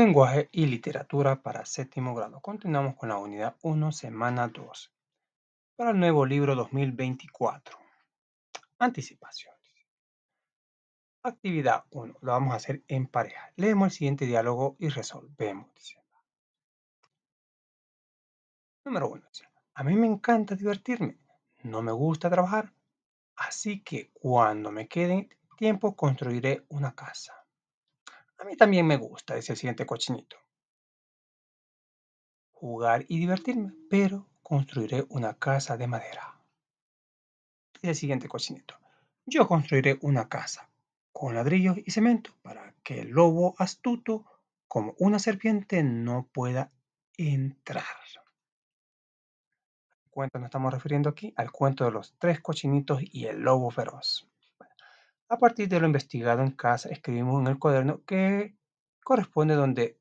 Lenguaje y literatura para séptimo grado. Continuamos con la unidad 1, semana 2. Para el nuevo libro 2024. Anticipaciones. Actividad 1. Lo vamos a hacer en pareja. Leemos el siguiente diálogo y resolvemos. Número 1. A mí me encanta divertirme. No me gusta trabajar. Así que cuando me quede tiempo construiré una casa. A mí también me gusta, dice el siguiente cochinito. Jugar y divertirme, pero construiré una casa de madera. Y el siguiente cochinito. Yo construiré una casa con ladrillos y cemento para que el lobo astuto como una serpiente no pueda entrar. Cuento nos estamos refiriendo aquí al cuento de los tres cochinitos y el lobo feroz. A partir de lo investigado en casa, escribimos en el cuaderno que corresponde donde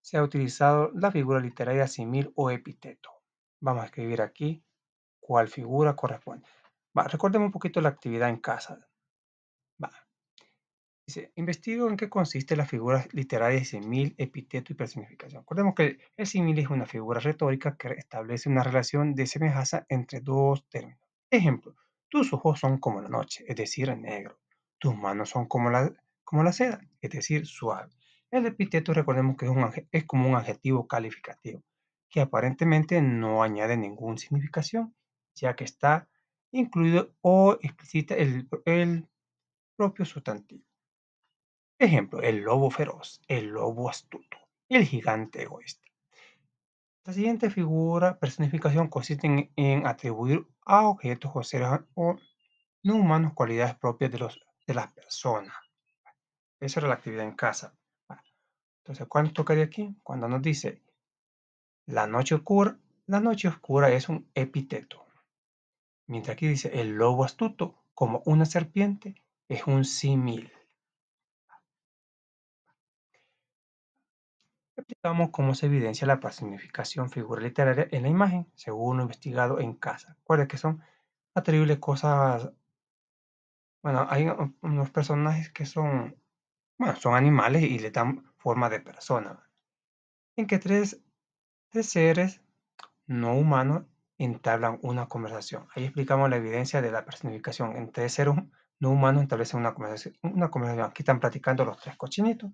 se ha utilizado la figura literaria simil o epíteto. Vamos a escribir aquí cuál figura corresponde. recordemos un poquito la actividad en casa. Va. Dice, investigo en qué consiste las figuras literarias simil, epíteto y personificación. Recordemos que el simil es una figura retórica que establece una relación de semejanza entre dos términos. Ejemplo, tus ojos son como la noche, es decir, negro. Tus manos son como la, como la seda, es decir, suave. El epíteto, recordemos que es, un, es como un adjetivo calificativo, que aparentemente no añade ninguna significación, ya que está incluido o explicita el, el propio sustantivo. Ejemplo, el lobo feroz, el lobo astuto, el gigante egoísta. La siguiente figura, personificación, consiste en, atribuir a objetos o seres o no humanos cualidades propias de, las personas. Esa era la actividad en casa. Entonces, ¿cuál tocaría aquí? Cuando nos dice la noche oscura, la noche oscura es un epíteto. Mientras aquí dice el lobo astuto, como una serpiente, es un símil. Explicamos cómo se evidencia la personificación figura literaria en la imagen, según lo investigado en casa. Recuerda que son atribuibles cosas. Bueno, hay unos personajes que son. Bueno, son animales y le dan forma de persona. En que tres, seres no humanos entablan una conversación. Ahí explicamos la evidencia de la personificación. Entre seres no humanos establecen una conversación. Una conversación. Aquí están platicando los tres cochinitos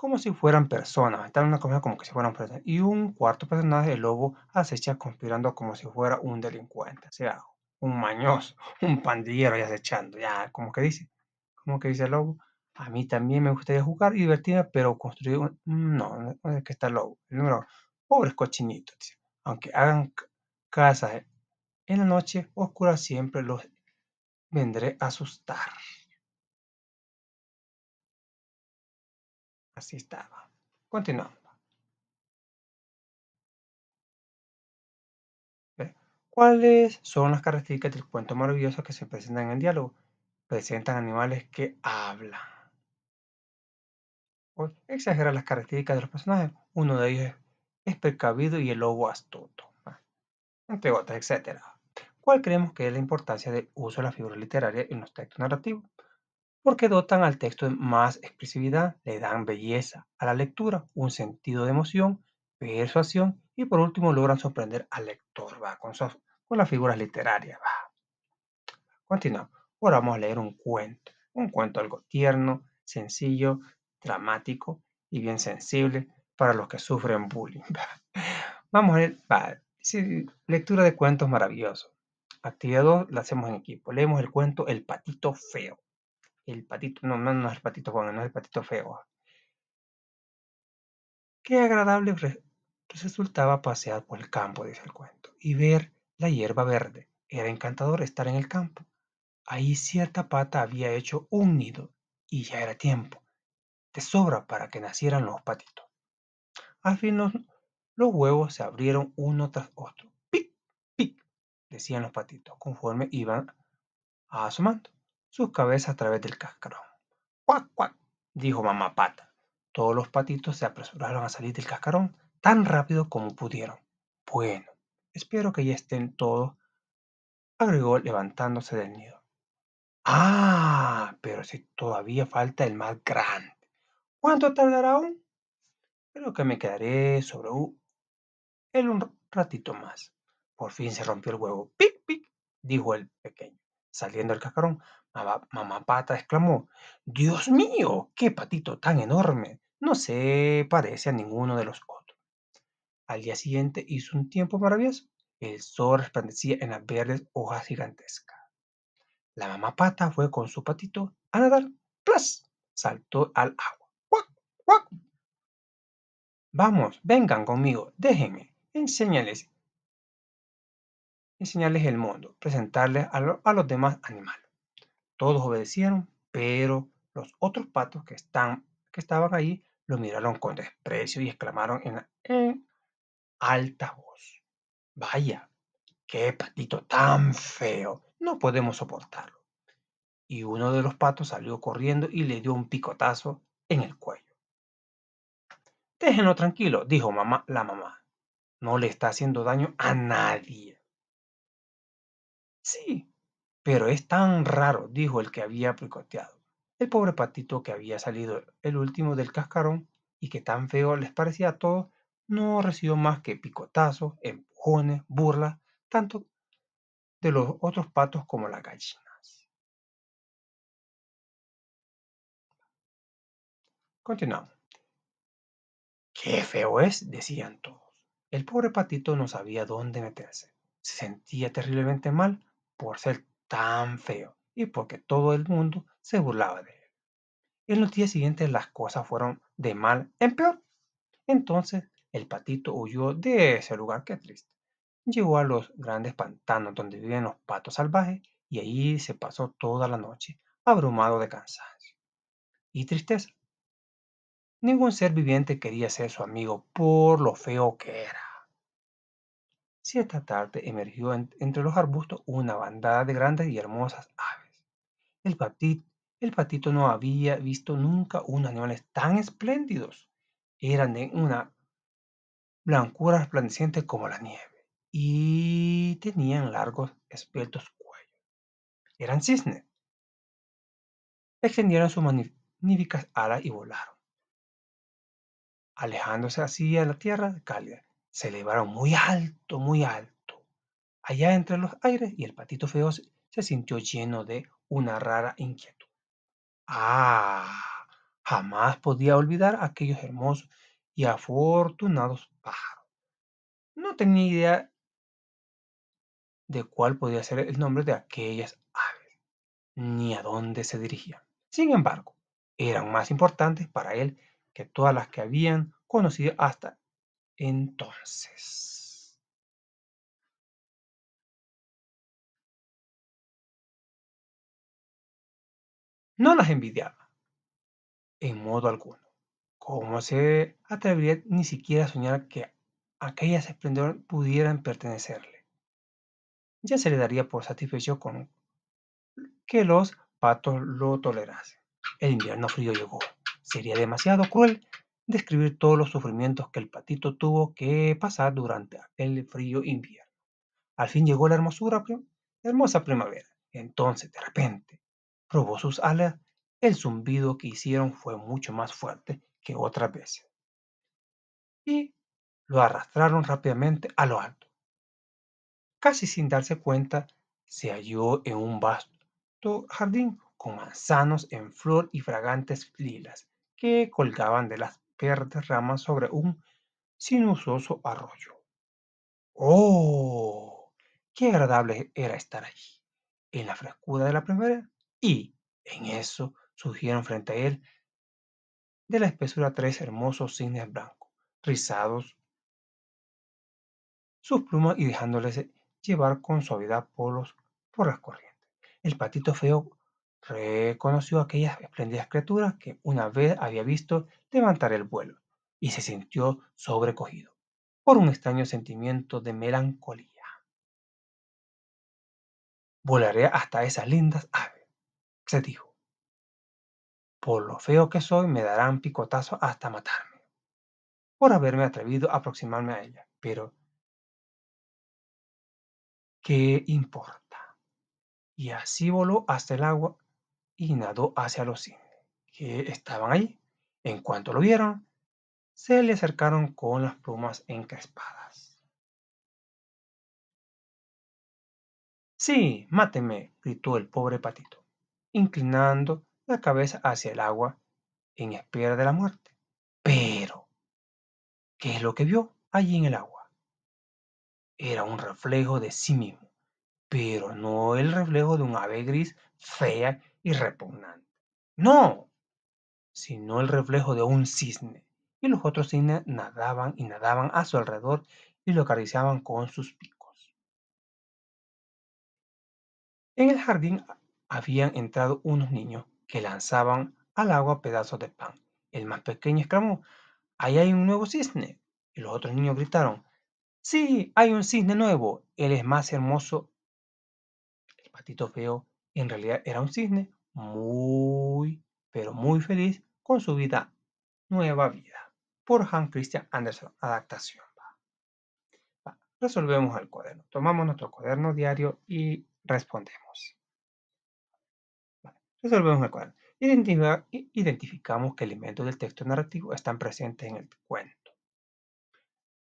como si fueran personas. Están en una comida como que si fueran personas. Y un cuarto personaje, el lobo, acecha conspirando como si fuera un delincuente. O sea, un mañoso, un pandillero y acechando. Ya, como que dice. Como que dice el lobo. A mí también me gustaría jugar y divertirme, pero construir un... Mm, no, no es que está el lobo. El número pobres cochinitos. Aunque hagan casas en la noche oscura, siempre los vendré a asustar. Así estaba. Continuando. ¿Cuáles son las características del cuento maravilloso que se presentan en el diálogo? Presentan animales que hablan. Exagera las características de los personajes. Uno de ellos es precavido y el lobo astuto. Ah, entre otras, etc. ¿Cuál creemos que es la importancia del uso de la figura literaria en los textos narrativos? porque dotan al texto de más expresividad, le dan belleza a la lectura, un sentido de emoción, persuasión y por último logran sorprender al lector ¿va? Con, con las figuras literarias. ¿va? Continuamos. Ahora vamos a leer un cuento, un cuento algo tierno, sencillo, dramático y bien sensible para los que sufren bullying. Vamos a leer ¿va? lectura de cuentos maravillosos. Actividad 2 la hacemos en equipo. Leemos el cuento El patito feo el patito, no, no, no es el patito bueno, no es el patito feo. Qué agradable resultaba pasear por el campo, dice el cuento, y ver la hierba verde. Era encantador estar en el campo. Ahí cierta pata había hecho un nido y ya era tiempo, de sobra para que nacieran los patitos. Al fin los, los huevos se abrieron uno tras otro. Pic, pic, decían los patitos, conforme iban asomando sus cabezas a través del cascarón. ¡Cuac, cuac! dijo mamá pata. Todos los patitos se apresuraron a salir del cascarón tan rápido como pudieron. Bueno, espero que ya estén todos, agregó levantándose del nido. Ah, pero si todavía falta el más grande. ¿Cuánto tardará aún? Creo que me quedaré sobre en un ratito más. Por fin se rompió el huevo. ¡Pic, pic! dijo el pequeño, saliendo del cascarón. Mamá Pata exclamó. Dios mío, qué patito tan enorme. No se parece a ninguno de los otros. Al día siguiente hizo un tiempo maravilloso. El sol resplandecía en las verdes hojas gigantescas. La mamá pata fue con su patito a nadar. ¡Plas! Saltó al agua. cuac, ¡Guac! Vamos, vengan conmigo, déjenme, enséñales, enseñarles el mundo, presentarles a los demás animales. Todos obedecieron, pero los otros patos que, están, que estaban ahí lo miraron con desprecio y exclamaron en, en alta voz. Vaya, qué patito tan feo. No podemos soportarlo. Y uno de los patos salió corriendo y le dio un picotazo en el cuello. Déjenlo tranquilo, dijo mamá, la mamá. No le está haciendo daño a nadie. Sí, pero es tan raro, dijo el que había picoteado. El pobre patito que había salido el último del cascarón y que tan feo les parecía a todos, no recibió más que picotazos, empujones, burlas, tanto de los otros patos como las gallinas. Continuamos. ¡Qué feo es! decían todos. El pobre patito no sabía dónde meterse. Se sentía terriblemente mal por ser tan feo y porque todo el mundo se burlaba de él. En los días siguientes las cosas fueron de mal en peor. Entonces el patito huyó de ese lugar que triste. Llegó a los grandes pantanos donde viven los patos salvajes y allí se pasó toda la noche, abrumado de cansancio y tristeza. Ningún ser viviente quería ser su amigo por lo feo que era. Cierta tarde emergió entre los arbustos una bandada de grandes y hermosas aves. El, patito no había visto nunca unos animales tan espléndidos. Eran de una blancura resplandeciente como la nieve y tenían largos, esbeltos cuellos. Eran cisnes. Extendieron sus magníficas alas y volaron, alejándose así a la tierra cálida se elevaron muy alto, muy alto, allá entre los aires y el patito feo se sintió lleno de una rara inquietud. Ah, jamás podía olvidar aquellos hermosos y afortunados pájaros. No tenía idea de cuál podía ser el nombre de aquellas aves, ni a dónde se dirigían. Sin embargo, eran más importantes para él que todas las que habían conocido hasta entonces. No las envidiaba, en modo alguno. como se atrevería ni siquiera a soñar que aquellas esplendor pudieran pertenecerle? Ya se le daría por satisfecho con que los patos lo tolerasen. El invierno frío llegó. Sería demasiado cruel describir todos los sufrimientos que el patito tuvo que pasar durante el frío invierno. Al fin llegó la hermosura, hermosa primavera. Entonces, de repente, probó sus alas. El zumbido que hicieron fue mucho más fuerte que otras veces. Y lo arrastraron rápidamente a lo alto. Casi sin darse cuenta, se halló en un vasto jardín con manzanos en flor y fragantes lilas que colgaban de las Derrama sobre un sinuoso arroyo. ¡Oh! ¡Qué agradable era estar allí! En la frescura de la primavera y, en eso, surgieron frente a él de la espesura tres hermosos cisnes blancos, rizados sus plumas y dejándoles llevar con suavidad polos por las corrientes. El patito feo reconoció aquellas espléndidas criaturas que una vez había visto levantar el vuelo y se sintió sobrecogido por un extraño sentimiento de melancolía. Volaré hasta esas lindas aves, se dijo. Por lo feo que soy, me darán picotazos hasta matarme, por haberme atrevido a aproximarme a ellas, pero ¿qué importa? Y así voló hasta el agua y nadó hacia los que estaban allí. En cuanto lo vieron, se le acercaron con las plumas encrespadas. Sí, máteme, gritó el pobre patito, inclinando la cabeza hacia el agua en espera de la muerte. Pero, ¿qué es lo que vio allí en el agua? Era un reflejo de sí mismo, pero no el reflejo de un ave gris fea y repugnante. No, sino el reflejo de un cisne. Y los otros cisnes nadaban y nadaban a su alrededor y lo acariciaban con sus picos. En el jardín habían entrado unos niños que lanzaban al agua pedazos de pan. El más pequeño exclamó, ahí hay un nuevo cisne. Y los otros niños gritaron, sí, hay un cisne nuevo, él es más hermoso. El patito feo en realidad era un cisne muy, pero muy feliz con su vida, nueva vida, por Hans Christian Andersen, adaptación. Resolvemos el cuaderno. Tomamos nuestro cuaderno diario y respondemos. Resolvemos el cuaderno. identificamos qué elementos del texto narrativo están presentes en el cuento.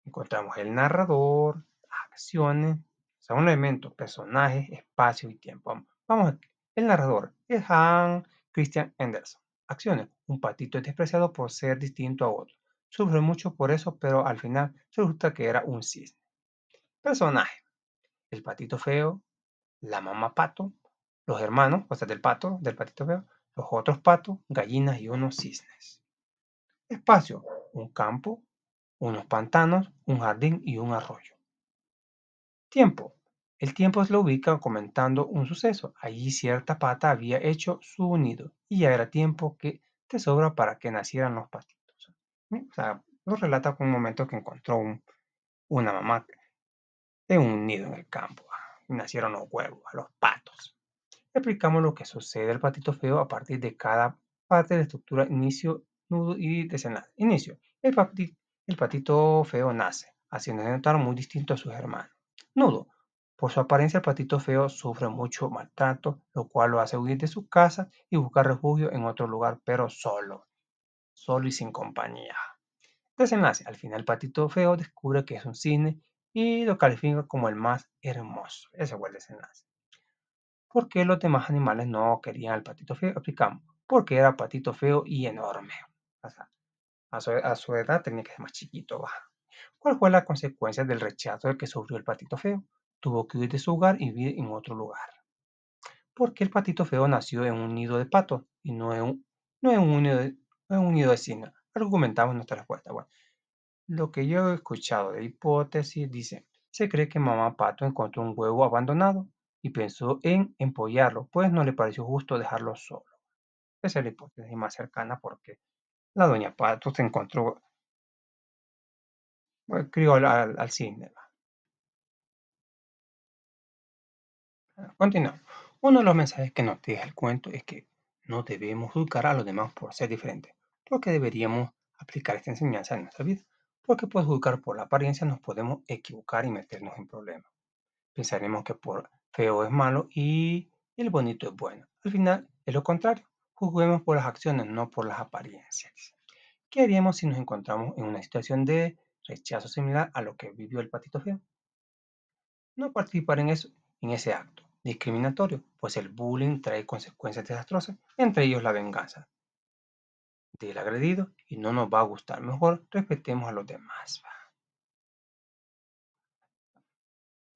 Encontramos el narrador, acciones, son elementos, personajes, espacio y tiempo. Vamos El narrador es Han Christian Andersen. Acciones. Un patito es despreciado por ser distinto a otro. Sufre mucho por eso, pero al final se gusta que era un cisne. Personaje. El patito feo, la mamá pato, los hermanos, o sea, del pato, del patito feo, los otros patos, gallinas y unos cisnes. Espacio. Un campo, unos pantanos, un jardín y un arroyo. Tiempo. El tiempo lo ubica comentando un suceso. Allí cierta pata había hecho su nido y ya era tiempo que te sobra para que nacieran los patitos. O sea, nos relata con un momento que encontró una mamá de un nido en el campo. Ah, nacieron los huevos, ah, los patos. Explicamos lo que sucede al patito feo a partir de cada parte de la estructura, inicio, nudo y desenlace. Inicio. El, patito, el patito feo nace, haciéndose notar muy distinto a sus hermanos. Nudo por su apariencia, el patito feo sufre mucho maltrato, lo cual lo hace huir de su casa y buscar refugio en otro lugar, pero solo, solo y sin compañía. Desenlace, al final el patito feo descubre que es un cine y lo califica como el más hermoso. Ese fue el desenlace. ¿Por qué los demás animales no querían al patito feo? Explicamos, porque era patito feo y enorme. a, su, edad tenía que ser más chiquito, baja. ¿Cuál fue la consecuencia del rechazo que sufrió el patito feo? tuvo que huir de su hogar y vivir en otro lugar. Porque el patito feo nació en un nido de pato y no en un, no un, nido, de, un nido Argumentamos nuestra respuesta. Bueno, lo que yo he escuchado de hipótesis dice, se cree que mamá pato encontró un huevo abandonado y pensó en empollarlo, pues no le pareció justo dejarlo solo. Esa es la hipótesis más cercana porque la doña pato se encontró, eh, crió al, al, al Continuamos. Uno de los mensajes que nos deja el cuento es que no debemos juzgar a los demás por ser diferentes, porque deberíamos aplicar esta enseñanza en nuestra vida, porque por pues juzgar por la apariencia nos podemos equivocar y meternos en problemas. Pensaremos que por feo es malo y el bonito es bueno. Al final es lo contrario, juzguemos por las acciones, no por las apariencias. ¿Qué haríamos si nos encontramos en una situación de rechazo similar a lo que vivió el patito feo? No participar en eso, en ese acto discriminatorio, pues el bullying trae consecuencias desastrosas, entre ellos la venganza del agredido y no nos va a gustar. Mejor respetemos a los demás.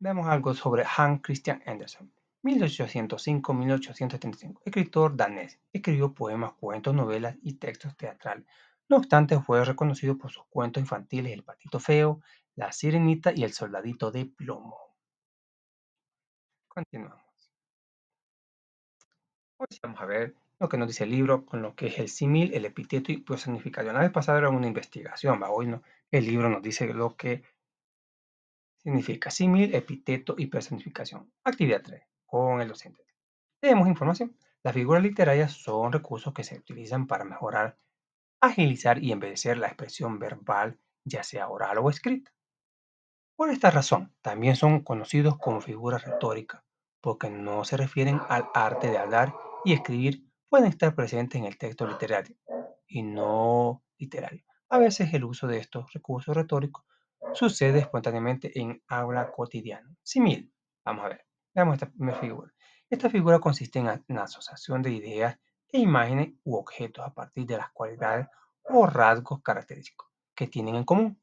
Veamos algo sobre Hans Christian Andersen. 1805-1875, escritor danés, escribió poemas, cuentos, novelas y textos teatrales. No obstante, fue reconocido por sus cuentos infantiles El Patito Feo, La Sirenita y El Soldadito de Plomo. Continuamos. Hoy pues, vamos a ver lo que nos dice el libro con lo que es el símil, el epíteto y personificación. significado. La vez pasada era una investigación, hoy no, el libro nos dice lo que significa símil, epíteto y personificación. Actividad 3, con el docente. Tenemos información. Las figuras literarias son recursos que se utilizan para mejorar, agilizar y envejecer la expresión verbal, ya sea oral o escrita. Por esta razón, también son conocidos como figuras retóricas, porque no se refieren al arte de hablar y escribir, pueden estar presentes en el texto literario y no literario. A veces el uso de estos recursos retóricos sucede espontáneamente en habla cotidiana. Simil, vamos a ver, veamos esta primera figura. Esta figura consiste en la asociación de ideas e imágenes u objetos a partir de las cualidades o rasgos característicos que tienen en común.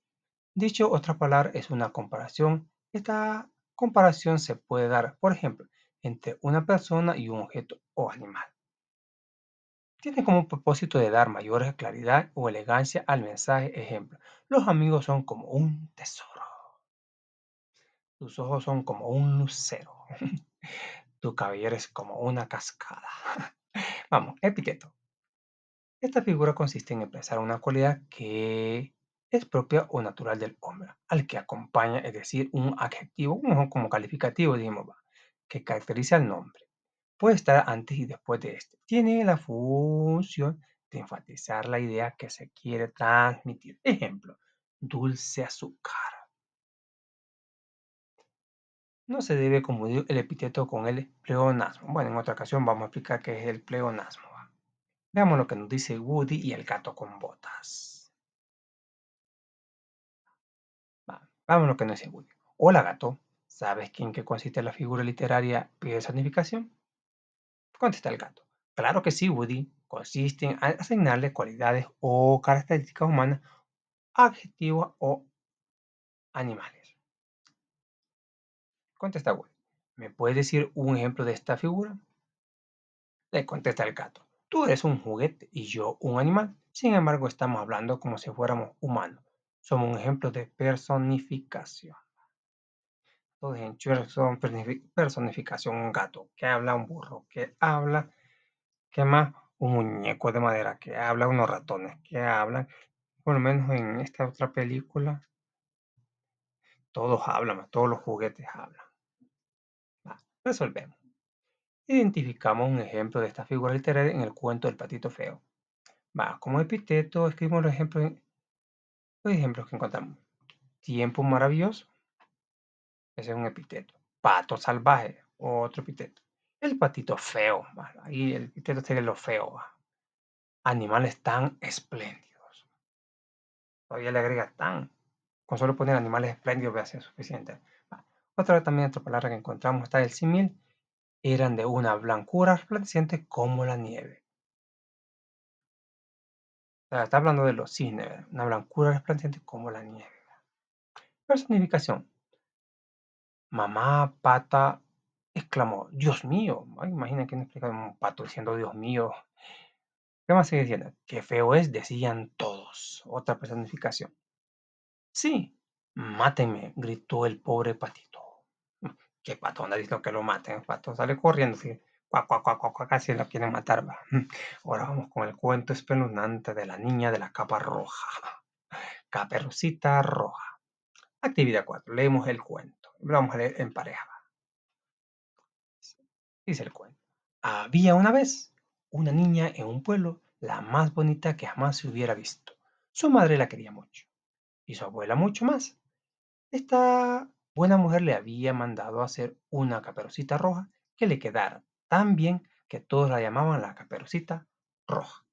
Dicho otra palabra es una comparación. Esta comparación se puede dar, por ejemplo, entre una persona y un objeto o animal. Tiene como propósito de dar mayor claridad o elegancia al mensaje. Ejemplo, los amigos son como un tesoro. Tus ojos son como un lucero. tu cabello es como una cascada. Vamos, epíteto. Esta figura consiste en expresar una cualidad que es propia o natural del hombre, al que acompaña, es decir, un adjetivo como calificativo, digamos, que caracteriza el nombre. Puede estar antes y después de este. Tiene la función de enfatizar la idea que se quiere transmitir. Ejemplo, dulce azúcar. No se debe confundir el epíteto con el pleonasmo. Bueno, en otra ocasión vamos a explicar qué es el pleonasmo. Veamos lo que nos dice Woody y el gato con botas. Vámonos que no es Woody. Hola gato, ¿sabes en qué consiste la figura literaria de sanificación? Contesta el gato. Claro que sí, Woody. Consiste en asignarle cualidades o características humanas, adjetivos o animales. Contesta Woody. ¿Me puedes decir un ejemplo de esta figura? Le contesta el gato. Tú eres un juguete y yo un animal. Sin embargo, estamos hablando como si fuéramos humanos somos un ejemplo de personificación. Todos en son personificación, un gato que habla, un burro que habla, ¿Qué más un muñeco de madera que habla, unos ratones que hablan. Por lo menos en esta otra película, todos hablan, todos los juguetes hablan. Va, resolvemos. Identificamos un ejemplo de esta figura literaria en el cuento del patito feo. Va, como epíteto escribimos el ejemplo. en ejemplos que encontramos. Tiempo maravilloso. Ese es un epíteto. Pato salvaje, otro epíteto. El patito feo, ahí el epíteto tiene lo feo. Animales tan espléndidos. Todavía le agrega tan. Con solo poner animales espléndidos va a ser suficiente. Otra también otra palabra que encontramos está el símil. Eran de una blancura resplandeciente como la nieve está hablando de los cisnes, una blancura resplandeciente como la nieve. Personificación. Mamá pata exclamó, Dios mío. imagina que explica un pato diciendo Dios mío. ¿Qué más sigue diciendo? Qué feo es, decían todos. Otra personificación. Sí, mátenme, gritó el pobre patito. Qué pato anda diciendo que lo maten. El pato sale corriendo. ¿sí? cuac, si casi la quieren matar. Va. Ahora vamos con el cuento espeluznante de la niña de la capa roja. Caperucita roja. Actividad 4. Leemos el cuento. Lo vamos a leer en pareja. Dice el cuento. Había una vez una niña en un pueblo, la más bonita que jamás se hubiera visto. Su madre la quería mucho y su abuela mucho más. Esta buena mujer le había mandado hacer una caperucita roja que le quedara tan bien que todos la llamaban la Caperucita Roja.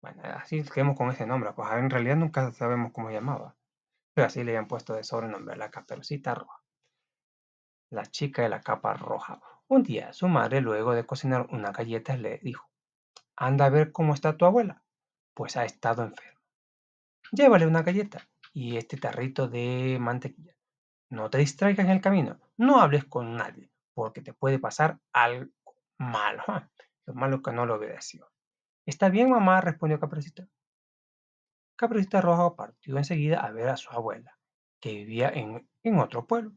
Bueno, así quedamos con ese nombre, pues en realidad nunca sabemos cómo llamaba, pero así le habían puesto de sobrenombre la Caperucita Roja. La chica de la capa roja. Un día su madre, luego de cocinar una galleta le dijo, anda a ver cómo está tu abuela, pues ha estado enferma. Llévale una galleta y este tarrito de mantequilla. No te distraigas en el camino, no hables con nadie, porque te puede pasar algo". Malo. Lo malo que no lo obedeció. Está bien, mamá, respondió Capricita. Capricita Roja partió enseguida a ver a su abuela, que vivía en, en otro pueblo.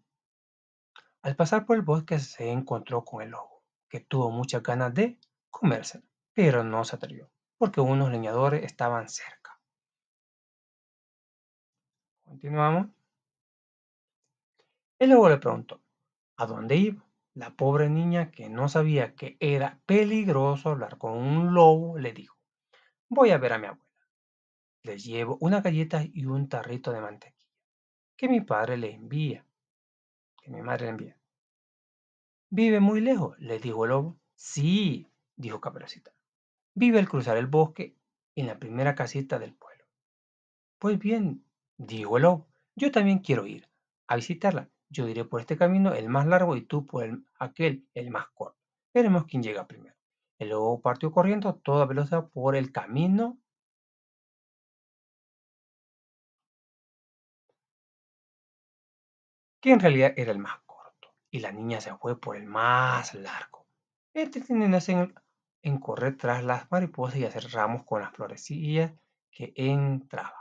Al pasar por el bosque se encontró con el lobo, que tuvo muchas ganas de comérselo, pero no se atrevió, porque unos leñadores estaban cerca. Continuamos. El lobo le preguntó, ¿a dónde iba? La pobre niña, que no sabía que era peligroso hablar con un lobo, le dijo, voy a ver a mi abuela. Les llevo una galleta y un tarrito de mantequilla, que mi padre le envía, que mi madre le envía. Vive muy lejos, le dijo el lobo. Sí, dijo Caperucita. Vive al cruzar el bosque en la primera casita del pueblo. Pues bien, dijo el lobo, yo también quiero ir a visitarla. Yo diré por este camino, el más largo, y tú por aquel, el más corto. Veremos quién llega primero. El lobo partió corriendo a toda velocidad por el camino que en realidad era el más corto, y la niña se fue por el más largo, este entreteniéndose en, en correr tras las mariposas y hacer ramos con las florecillas que entraban.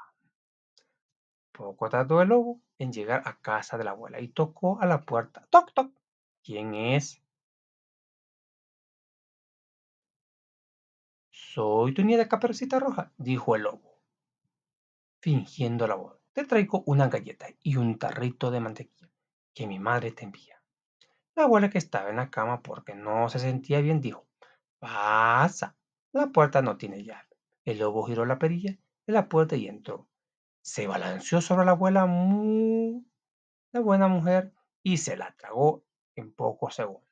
Poco tardó el lobo en llegar a casa de la abuela y tocó a la puerta. Toc, toc. ¿Quién es? Soy tu nieta Caperucita Roja, dijo el lobo, fingiendo la voz. Te traigo una galleta y un tarrito de mantequilla que mi madre te envía. La abuela que estaba en la cama porque no se sentía bien dijo, pasa, la puerta no tiene llave. El lobo giró la perilla de la puerta y entró se balanceó sobre la abuela muy la buena mujer y se la tragó en pocos segundos.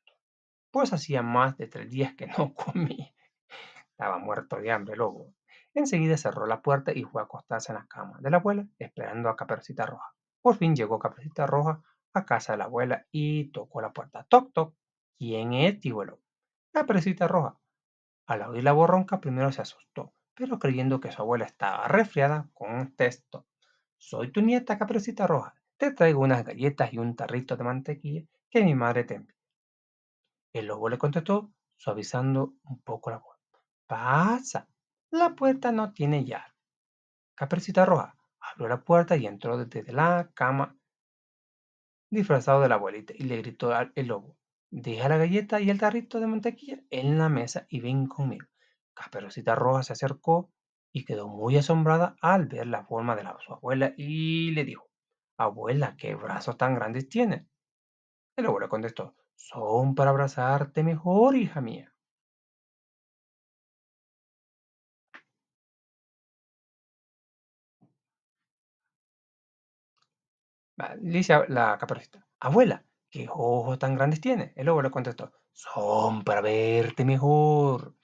Pues hacía más de tres días que no comía. Estaba muerto de hambre, lobo. Enseguida cerró la puerta y fue a acostarse en la cama de la abuela, esperando a Capercita Roja. Por fin llegó Capercita Roja a casa de la abuela y tocó la puerta. Toc, toc. ¿Quién es, tío lobo? Roja. Al oír la borronca, primero se asustó pero creyendo que su abuela estaba resfriada, con texto. Soy tu nieta Capricita Roja. Te traigo unas galletas y un tarrito de mantequilla que mi madre te envía. El lobo le contestó, suavizando un poco la voz. Pasa. La puerta no tiene llave. Capricita Roja abrió la puerta y entró desde la cama disfrazado de la abuelita y le gritó al lobo. Deja la galleta y el tarrito de mantequilla en la mesa y ven conmigo. Caperucita ah, Roja se acercó y quedó muy asombrada al ver la forma de su abuela y le dijo, Abuela, ¿qué brazos tan grandes tienes? El abuelo contestó, son para abrazarte mejor, hija mía. Ah, dice la caperucita, abuela, ¿qué ojos tan grandes tienes? El abuelo contestó, son para verte mejor.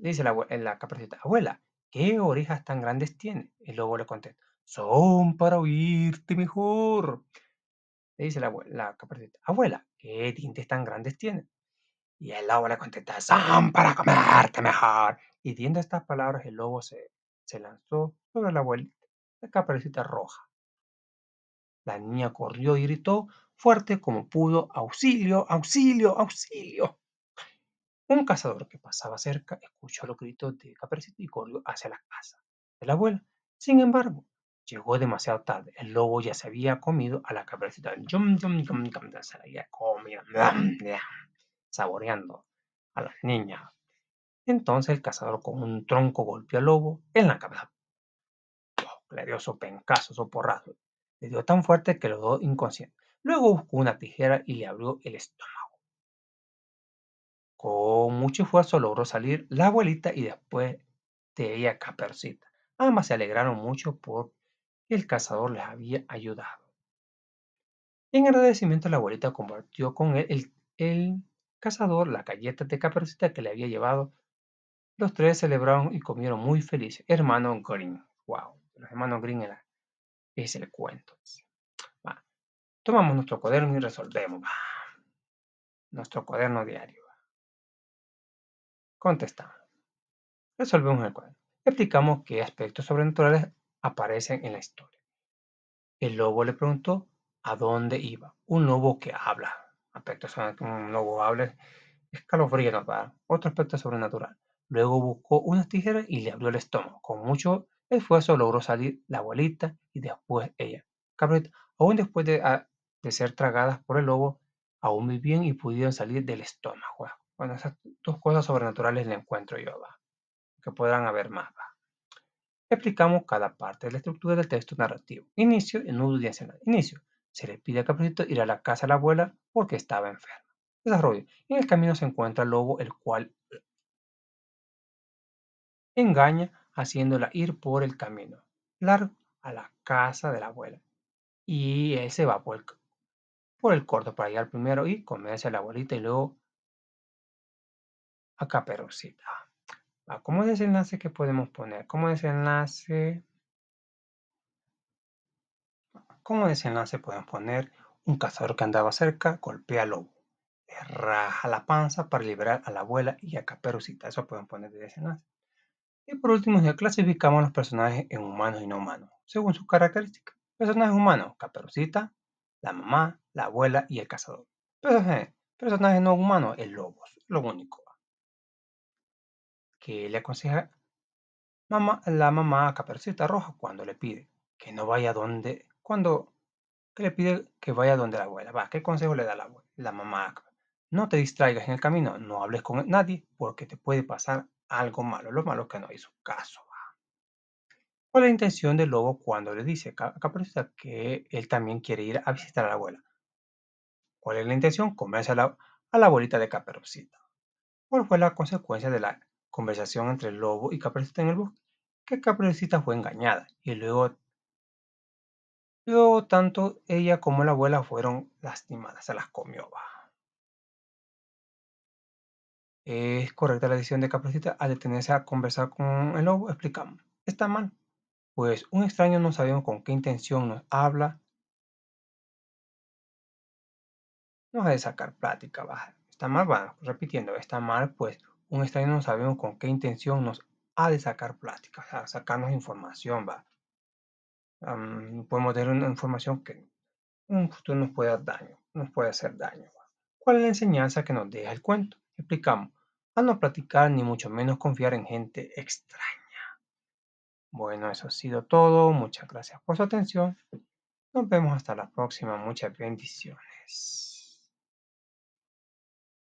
Le dice la, la caperucita, abuela, ¿qué orejas tan grandes tiene? El lobo le contesta, son para oírte mejor. Le dice la, la abuela, ¿qué dientes tan grandes tiene? Y el lobo le contesta, son para comerte mejor. Y diciendo estas palabras, el lobo se, lanzó sobre la abuelita, la caperucita roja. La niña corrió y gritó fuerte como pudo, auxilio, auxilio, auxilio. Un cazador que pasaba cerca escuchó los gritos de Caperucita y corrió hacia la casa de la abuela. Sin embargo, llegó demasiado tarde. El lobo ya se había comido a la Caprecita. se la había comido, saboreando a las niñas. Entonces el cazador con un tronco golpeó al lobo en la cabeza. le dio su porrazo. Le dio tan fuerte que lo dio inconsciente. Luego buscó una tijera y le abrió el estómago. Con mucho esfuerzo logró salir la abuelita y después de ella Capercita. Ambas se alegraron mucho porque el cazador les había ayudado. En agradecimiento, la abuelita compartió con él el, cazador la galleta de Capercita que le había llevado. Los tres celebraron y comieron muy felices. Hermano Green. Wow. Los hermanos Green es el cuento. Tomamos nuestro cuaderno y resolvemos. Nuestro cuaderno diario. Contestamos. Resolvemos el cuadro. Explicamos qué aspectos sobrenaturales aparecen en la historia. El lobo le preguntó a dónde iba. Un lobo que habla. Aspectos un lobo habla. escalofríos. Otro aspecto sobrenatural. Luego buscó unas tijeras y le abrió el estómago. Con mucho esfuerzo logró salir la abuelita y después ella. Cabrita. aún después de, ah, de ser tragadas por el lobo, aún vivían y pudieron salir del estómago. Bueno, esas dos cosas sobrenaturales le encuentro yo, ¿va? Que podrán haber más, ¿va? Explicamos cada parte de la estructura del texto narrativo. Inicio y nudo y Inicio. Se le pide a Capricito ir a la casa de la abuela porque estaba enferma. Desarrollo. En el camino se encuentra el Lobo, el cual engaña haciéndola ir por el camino largo a la casa de la abuela. Y él se va por el, por el corto para llegar primero y comerse a la abuelita y luego a Caperucita. ¿Cómo desenlace que podemos poner? ¿Cómo desenlace? ¿Cómo desenlace podemos poner? Un cazador que andaba cerca golpea al lobo. raja la panza para liberar a la abuela y a Caperucita. Eso podemos poner de desenlace. Y por último, ya clasificamos los personajes en humanos y no humanos, según sus características. Personajes humanos, Caperucita, la mamá, la abuela y el cazador. Personajes, no humanos, el lobo, lo único que le aconseja mamá, la mamá a Caperucita Roja cuando le pide que no vaya donde, cuando le pide que vaya donde la abuela. Va, ¿qué consejo le da la, la mamá? No te distraigas en el camino, no hables con nadie porque te puede pasar algo malo. Lo malo que no hizo caso. ¿Cuál es la intención del lobo cuando le dice a Caperucita que él también quiere ir a visitar a la abuela. ¿Cuál es la intención? Comerse a la, a la abuelita de Caperucita. ¿Cuál fue la consecuencia de la conversación entre el lobo y Capricita en el bosque, que Capricita fue engañada y luego, luego tanto ella como la abuela fueron lastimadas, se las comió. Es correcta la decisión de Capricita. al detenerse a conversar con el lobo, explicamos. Está mal, pues un extraño no sabemos con qué intención nos habla. No ha de sacar plática baja. Está mal, va repitiendo, está mal, pues un extraño no sabemos con qué intención nos ha de sacar pláticas, sacarnos información, podemos tener una información que un futuro nos puede dar daño, nos puede hacer daño. ¿Cuál es la enseñanza que nos deja el cuento? Explicamos, a no platicar ni mucho menos confiar en gente extraña. Bueno, eso ha sido todo. Muchas gracias por su atención. Nos vemos hasta la próxima. Muchas bendiciones.